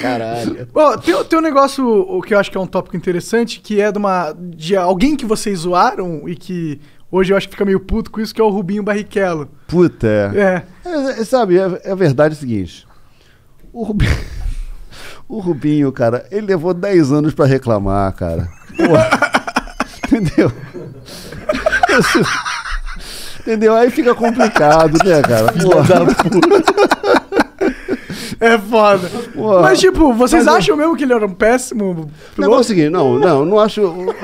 Caralho. Bom, tem, tem um negócio o que eu acho que é um tópico interessante, que é de uma. de alguém que vocês zoaram e que hoje eu acho que fica meio puto com isso, que é o Rubinho Barrichello. Puta, é. é. é, é sabe, é, a é verdade o seguinte. O Rubinho, o Rubinho, cara, ele levou 10 anos pra reclamar, cara. Entendeu? Entendeu? Aí fica complicado, né, cara? Porra. É foda. Mas, tipo, vocês Mas, é- acham mesmo que ele era um péssimo piloto? Não, é seguinte, não, não, não acho... o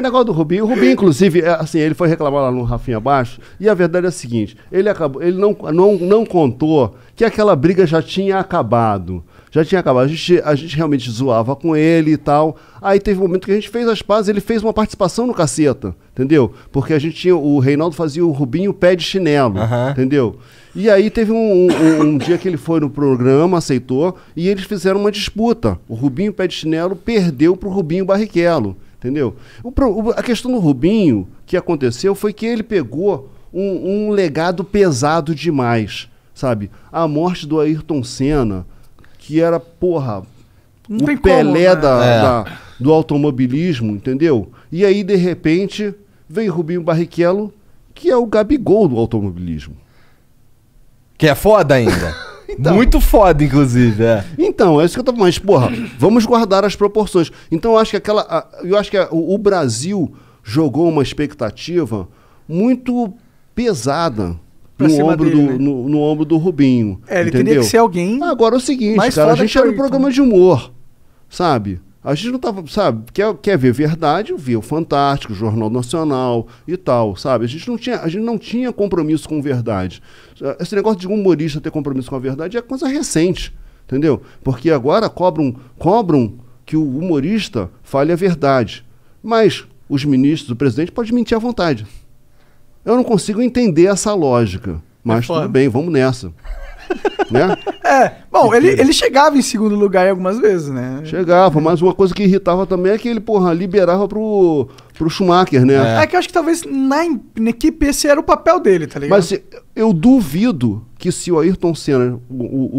negócio do Rubinho, o Rubinho, inclusive, é, assim, ele foi reclamar lá no Rafinha Baixo, e a verdade é a seguinte: ele acabou, ele não, não, não contou que aquela briga já tinha acabado já tinha acabado. A gente, a gente realmente zoava com ele e tal. Aí teve um momento que a gente fez as pazes, ele fez uma participação no caceta, entendeu? Porque a gente tinha. O Reinaldo fazia o Rubinho pé de chinelo, uhum. entendeu? E aí teve um, um, um, dia que ele foi no programa, aceitou, e eles fizeram uma disputa. O Rubinho pé de chinelo perdeu pro Rubinho Barrichello, entendeu? O, o, a questão do Rubinho que aconteceu foi que ele pegou um, um legado pesado demais, sabe? A morte do Ayrton Senna que era, porra, Não o Pelé como, né? da, é. da, do automobilismo, entendeu? E aí, de repente, vem Rubinho Barrichello, que é o Gabigol do automobilismo. Que é foda ainda. então, Muito foda, inclusive, é. Então, é isso que eu tô falando. Mas, porra, vamos guardar as proporções. Então, eu acho que aquela. eu acho que a, o, o Brasil jogou uma expectativa muito pesada no ombro, dele, do, né? no, no, ombro do Rubinho. É, ele entendeu? teria que ser alguém. Agora é o seguinte, cara, a gente era um programa de humor, sabe? A gente não tava, sabe, quer, quer ver verdade, vê o Fantástico, o Jornal Nacional e tal, sabe? A gente não tinha, a gente não tinha compromisso com verdade. Esse negócio de humorista ter compromisso com a verdade é coisa recente, entendeu? Porque agora cobram, cobram que o humorista fale a verdade. Mas os ministros, o presidente pode mentir à vontade. Eu não consigo entender essa lógica. Mas é tudo bem, vamos nessa. né? É, bom, ele, ele chegava em segundo lugar algumas vezes, né? Chegava, mas uma coisa que irritava também é que ele, porra, liberava pro, pro Schumacher, né? É. é que eu acho que talvez na, na, equipe esse era o papel dele, tá ligado? Mas eu duvido que se o Ayrton Senna, o, o,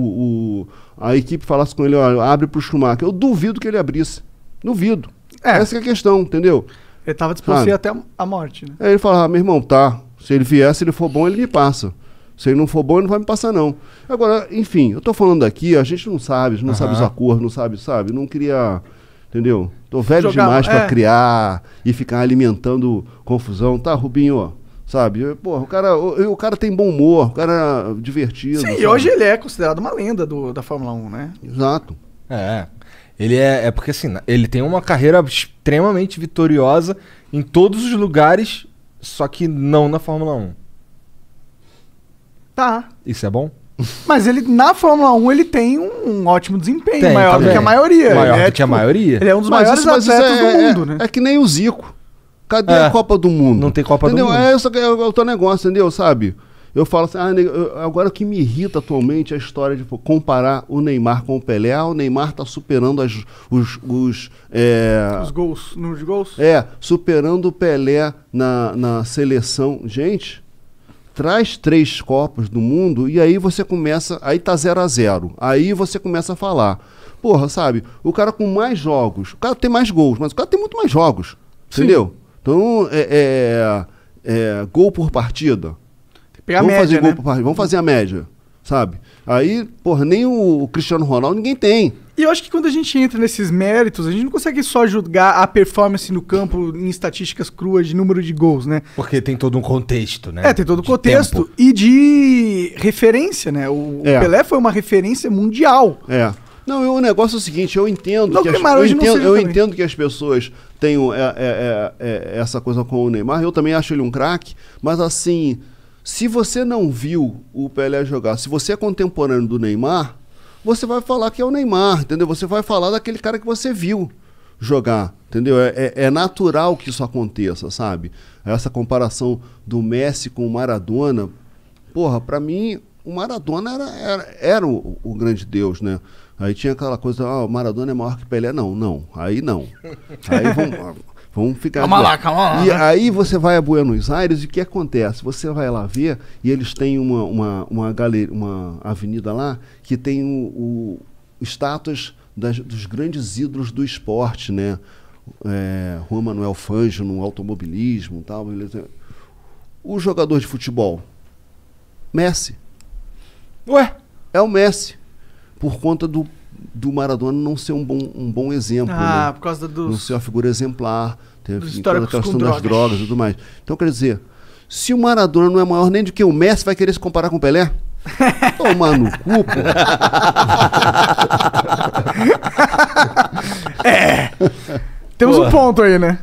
o a equipe falasse com ele, olha, abre pro Schumacher, eu duvido que ele abrisse. Duvido. É. Essa é a questão, entendeu? Ele estava disposto a ir até a morte, né? Aí ele falava, ah, meu irmão, tá. Se ele vier, se ele for bom, ele me passa. Se ele não for bom, ele não vai me passar, não. Agora, enfim, eu tô falando aqui, a gente não sabe, não sabe os acordos, não sabe, sabe? Não queria. Entendeu? Tô velho Jogar, demais pra é. criar e ficar alimentando confusão, tá, Rubinho? Sabe? Porra, o cara, o, o cara tem bom humor, o cara é divertido. Sim, sabe? e hoje ele é considerado uma lenda do, da Fórmula 1, né? Exato. É. Ele é, é porque assim, ele tem uma carreira extremamente vitoriosa em todos os lugares, só que não na Fórmula 1. Tá. Isso é bom? Mas ele, na Fórmula 1, ele tem um, um ótimo desempenho, tem, maior do que a maioria. Maior ele do é, que tipo, a maioria. Ele é um dos mas maiores isso, atletas é, do é, mundo, é, né? É que nem o Zico. Cadê é. a Copa do Mundo? Não tem Copa entendeu? do Mundo. É, é, é o teu negócio, entendeu? Sabe? Eu falo assim, ah, agora o que me irrita atualmente é a história de comparar o Neymar com o Pelé. Ah, o Neymar tá superando as, os... Os, é, os gols, número de gols? É, superando o Pelé na, na seleção. Gente, traz três Copas do Mundo e aí você começa... Aí tá 0 a 0 Aí você começa a falar. Porra, sabe? O cara com mais jogos... O cara tem mais gols, mas o cara tem muito mais jogos. Sim. Entendeu? Então, é, é, é gol por partida Pegar vamos média, fazer né? vamos fazer a média, sabe? Aí, porra, nem o Cristiano Ronaldo ninguém tem. E eu acho que quando a gente entra nesses méritos, a gente não consegue só julgar a performance no campo em estatísticas cruas de número de gols, né? Porque tem todo um contexto, né? É, tem todo um contexto tempo. e de referência, né? O, é. o Pelé foi uma referência mundial. É. Não, eu, o negócio é o seguinte, eu entendo não, que as, eu, entendo, eu entendo, que as pessoas tenham é é, é, é, essa coisa com o Neymar, eu também acho ele um craque, mas assim, se você não viu o Pelé jogar, se você é contemporâneo do Neymar, você vai falar que é o Neymar, entendeu? Você vai falar daquele cara que você viu jogar, entendeu? É, é, é natural que isso aconteça, sabe? Essa comparação do Messi com o Maradona, porra, para mim o Maradona era, era, era o, o, grande Deus, né? Aí tinha aquela coisa, ah, o Maradona é maior que Pelé. Não, não, aí não. Aí vamos, Vamos ficar. Calma lá, calma lá. E né? aí você vai a Buenos Aires e o que acontece? Você vai lá ver, e eles têm uma, uma, uma, galeria, uma avenida lá que tem o, o estátuas das, dos grandes ídolos do esporte, né? É, Juan Manuel Fangio no automobilismo tal. O jogador de futebol, Messi. Ué? É o Messi por conta do, do Maradona não ser um bom, um bom exemplo. Ah, né? por causa do. Não ser uma figura exemplar. Teve toda a questão das drogas e tudo mais. Então, quer dizer, se o Maradona não é maior nem do que o Messi, vai querer se comparar com o Pelé? Tomar no cu, pô. é. Temos um ponto aí, né?